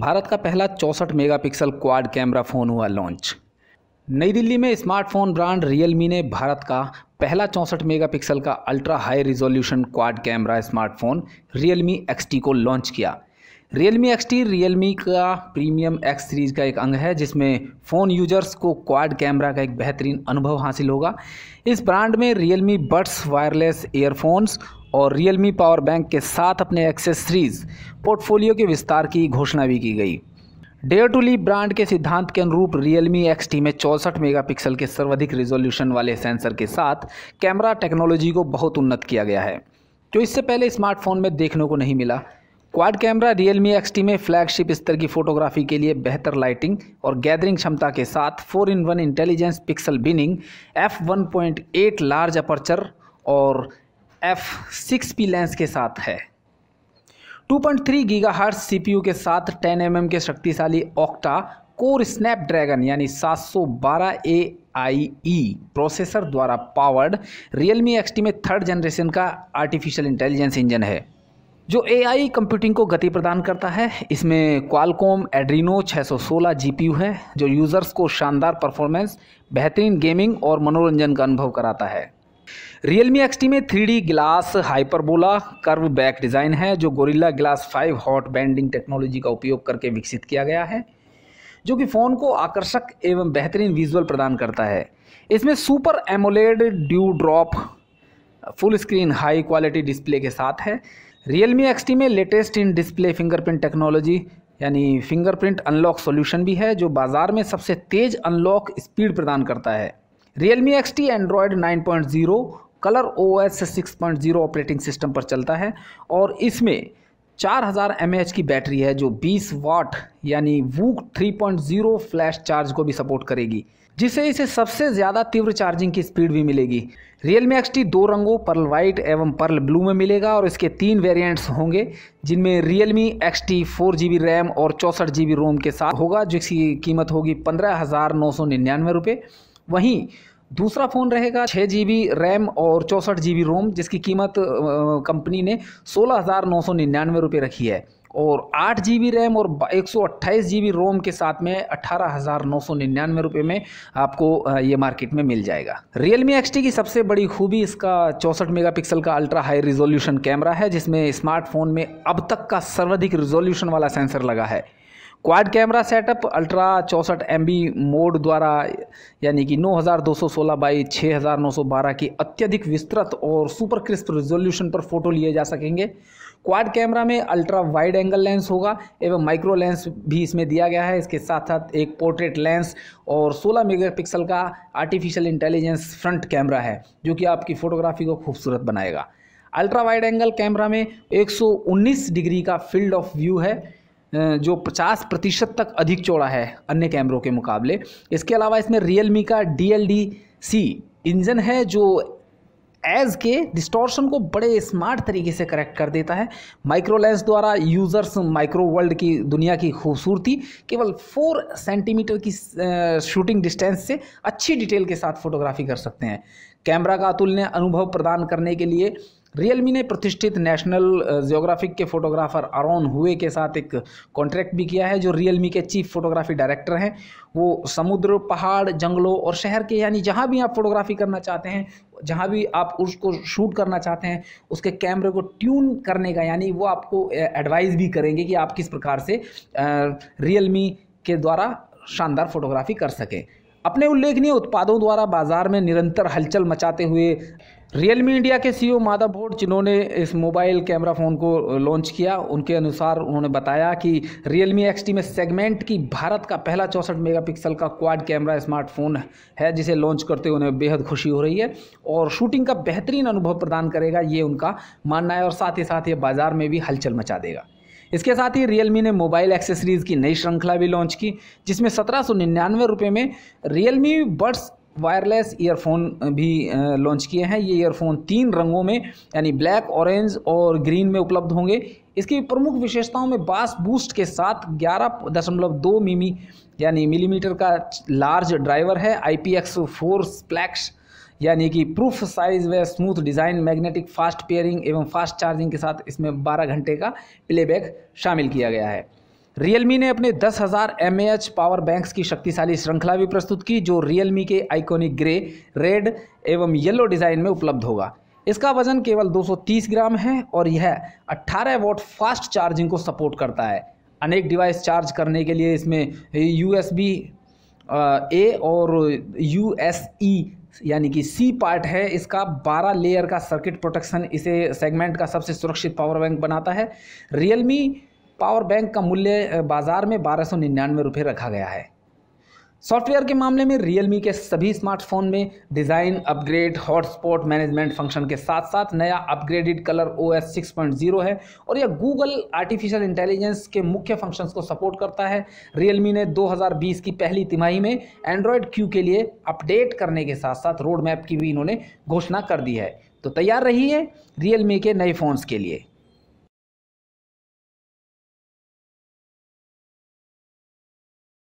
भारत का पहला चौंसठ मेगापिक्सल क्वाड कैमरा फ़ोन हुआ लॉन्च नई दिल्ली में स्मार्टफोन ब्रांड रियलमी ने भारत का पहला चौंसठ मेगापिक्सल का ultra high resolution quad camera smartphone Realme XT को लॉन्च किया रियलमी एक्सटी रियलमी का प्रीमियम एक्स सीरीज का एक अंग है जिसमें फ़ोन यूजर्स को क्वाड कैमरा का एक बेहतरीन अनुभव हासिल होगा इस ब्रांड में रियलमी बड्स वायरलेस ईयरफोन्स और रियलमी पावर बैंक के साथ अपने एक्सेसरीज पोर्टफोलियो के विस्तार की घोषणा भी की गई डेयर टू ली ब्रांड के सिद्धांत के अनुरूप रियलमी एक्स टी में चौंसठ मेगापिक्सल के सर्वाधिक रिजोल्यूशन वाले सेंसर के साथ कैमरा टेक्नोलॉजी को बहुत उन्नत किया गया है जो इससे पहले स्मार्टफोन में देखने को नहीं मिला quad camera Realme X T में फ्लैगशिप स्तर की फोटोग्राफी के लिए बेहतर लाइटिंग और गैदरिंग क्षमता के साथ four in one intelligence pixel binning F one point eight large aperture और एफ सिक्स पी लेंस के साथ है 2.3 पी यू के साथ 10 एम के शक्तिशाली ऑक्टा कोर स्नैपड्रैगन यानी 712 ई प्रोसेसर द्वारा पावर्ड रियलमी एक्सटी में थर्ड जनरेशन का आर्टिफिशियल इंटेलिजेंस इंजन है जो एआई कंप्यूटिंग को गति प्रदान करता है इसमें क्वालकॉम एड्रीनो 616 जीपीयू है जो यूज़र्स को शानदार परफॉर्मेंस बेहतरीन गेमिंग और मनोरंजन का अनुभव कराता है रियलमी एक्सटी में three glass hyperbola curve back design है जो Gorilla glass five hot bending technology का उपयोग करके विकसित किया गया है जो कि फ़ोन को आकर्षक एवं बेहतरीन विजुअल प्रदान करता है इसमें super AMOLED dew drop full screen high quality display के साथ है रियलमी एक्सटी में latest in display fingerprint technology यानी फिंगरप्रिंट अनलॉक सॉल्यूशन भी है जो बाज़ार में सबसे तेज़ अनलॉक स्पीड प्रदान करता है Realme X T Android nine point zero Color O S six point zero operating system पर चलता है और इसमें चार हज़ार एम एच की बैटरी है जो बीस वाट यानी VOOC three point zero flash charge को भी सपोर्ट करेगी जिससे इसे सबसे ज़्यादा तीव्र चार्जिंग की स्पीड भी मिलेगी रियल मी एक्स दो रंगों पर्ल वाइट एवं पर्ल ब्लू में मिलेगा और इसके तीन वेरिएंट्स होंगे जिनमें Realme X T four G B RAM और चौंसठ जी बी रोम के साथ होगा जिसकी कीमत होगी पंद्रह हज़ार नौ सौ निन्यानवे रुपये वहीं दूसरा फ़ोन रहेगा छः जी बी रैम और चौंसठ जी बी रोम जिसकी कीमत कंपनी ने सोलह हज़ार नौ सौ निन्यानवे रुपये रखी है और आठ जी बी रैम और एक सौ अट्ठाईस जी बी रोम के साथ में अट्ठारह हज़ार नौ सौ निन्यानवे रुपये में आपको ये मार्केट में मिल जाएगा रियल मी एक्स की सबसे बड़ी खूबी इसका चौंसठ मेगा पिक्सल का अल्ट्रा हाई रिजोल्यूशन कैमरा है जिसमें स्मार्टफोन में अब तक का सर्वाधिक रिजोल्यूशन वाला सेंसर लगा है क्वाड कैमरा सेटअप अल्ट्रा चौंसठ एम मोड द्वारा यानी कि 9216 बाई छः की अत्यधिक विस्तृत और सुपर क्रिस्प रिजोल्यूशन पर फोटो लिए जा सकेंगे क्वाड कैमरा में अल्ट्रा वाइड एंगल लेंस होगा एवं माइक्रो लेंस भी इसमें दिया गया है इसके साथ साथ एक पोर्ट्रेट लेंस और 16 मेगापिक्सल का आर्टिफिशियल इंटेलिजेंस फ्रंट कैमरा है जो कि आपकी फ़ोटोग्राफी को खूबसूरत बनाएगा अल्ट्रा वाइड एंगल कैमरा में 119 डिग्री का फील्ड ऑफ व्यू है जो 50 प्रतिशत तक अधिक चौड़ा है अन्य कैमरों के मुकाबले इसके अलावा इसमें रियलमी का D L D C engine है जो एज के डिस्टोर्शन को बड़े स्मार्ट तरीके से करेक्ट कर देता है माइक्रो लेंस द्वारा यूज़र्स माइक्रो वर्ल्ड की दुनिया की खूबसूरती केवल फोर सेंटीमीटर की शूटिंग डिस्टेंस से अच्छी डिटेल के साथ फोटोग्राफी कर सकते हैं कैमरा का अतुल्य अनुभव प्रदान करने के लिए रियलमी ने प्रतिष्ठित नेशनल जियोग्राफिक uh, के फोटोग्राफर अरोन हुए के साथ एक कॉन्ट्रैक्ट भी किया है जो रियलमी के चीफ फोटोग्राफी डायरेक्टर हैं वो समुद्र पहाड़ जंगलों और शहर के यानी जहाँ भी आप फोटोग्राफी करना चाहते हैं जहाँ भी आप उसको शूट करना चाहते हैं उसके कैमरे को ट्यून करने का यानी वो आपको एडवाइस uh, भी करेंगे कि आप किस प्रकार से रियल uh, के द्वारा शानदार फोटोग्राफी कर सकें अपने उल्लेखनीय उत्पादों द्वारा बाजार में निरंतर हलचल मचाते हुए रियलमी इंडिया के सीईओ e माधव भोट जिन्होंने इस मोबाइल कैमरा फ़ोन को लॉन्च किया उनके अनुसार उन्होंने बताया कि रियलमी एक्सटी में सेगमेंट की भारत का पहला चौंसठ मेगापिक्सल का क्वाड कैमरा स्मार्टफोन है जिसे लॉन्च करते हुए उन्हें बेहद खुशी हो रही है और शूटिंग का बेहतरीन अनुभव प्रदान करेगा ये उनका मानना है और साथ ही साथ ये बाज़ार में भी हलचल मचा देगा इसके साथ ही रियलमी ने मोबाइल एक्सेसरीज़ की नई श्रृंखला भी लॉन्च की जिसमें सत्रह सौ निन्यानवे रुपये में रियलमी बड्स वायरलेस ईयरफोन भी लॉन्च किए हैं ये ईयरफोन तीन रंगों में यानी ब्लैक ऑरेंज और ग्रीन में उपलब्ध होंगे इसकी प्रमुख विशेषताओं में बास बूस्ट के साथ ग्यारह दशमलव दो मिमी यानी मिलीमीटर का लार्ज ड्राइवर है I P X four splash यानी कि प्रूफ साइज व smooth design magnetic fast pairing एवं फास्ट चार्जिंग के साथ इसमें 12 घंटे का प्लेबैक शामिल किया गया है रियलमी ने अपने 10,000 हज़ार पावर बैंक्स की शक्तिशाली श्रृंखला भी प्रस्तुत की जो रियलमी के आइकॉनिक ग्रे रेड एवं येलो डिज़ाइन में उपलब्ध होगा इसका वजन केवल 230 ग्राम है और यह 18 वोट फास्ट चार्जिंग को सपोर्ट करता है अनेक डिवाइस चार्ज करने के लिए इसमें यू एस बी ए और यू एस ई यानी कि सी पार्ट है इसका 12 लेयर का सर्किट प्रोटेक्शन इसे सेगमेंट का सबसे सुरक्षित पावर बैंक बनाता है रियलमी पावर बैंक का मूल्य बाज़ार में बारह सौ निन्यानवे रुपये रखा गया है सॉफ्टवेयर के मामले में रियलमी के सभी स्मार्टफोन में design upgrade hotspot management function के साथ साथ नया upgraded Color O S six point zero है और यह गूगल आर्टिफिशियल इंटेलिजेंस के मुख्य फंक्शंस को सपोर्ट करता है रियलमी ने 2020 की पहली तिमाही में एंड्रॉयड क्यू के लिए अपडेट करने के साथ साथ रोड मैप की भी इन्होंने घोषणा कर दी है तो तैयार रही है रियलमी के नए फ़ोन्स के लिए